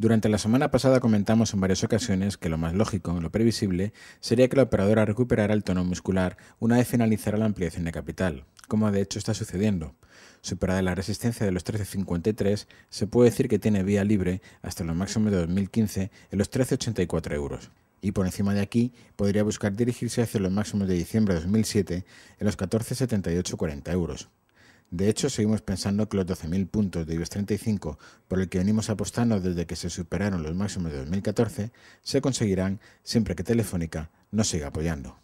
Durante la semana pasada comentamos en varias ocasiones que lo más lógico, lo previsible, sería que la operadora recuperara el tono muscular una vez finalizara la ampliación de capital, como de hecho está sucediendo. Superada la resistencia de los 13,53, se puede decir que tiene vía libre hasta los máximos de 2015 en los 13,84 euros. Y por encima de aquí podría buscar dirigirse hacia los máximos de diciembre de 2007 en los 14,7840 euros. De hecho, seguimos pensando que los 12.000 puntos de IBEX 35 por el que venimos apostando desde que se superaron los máximos de 2014 se conseguirán siempre que Telefónica nos siga apoyando.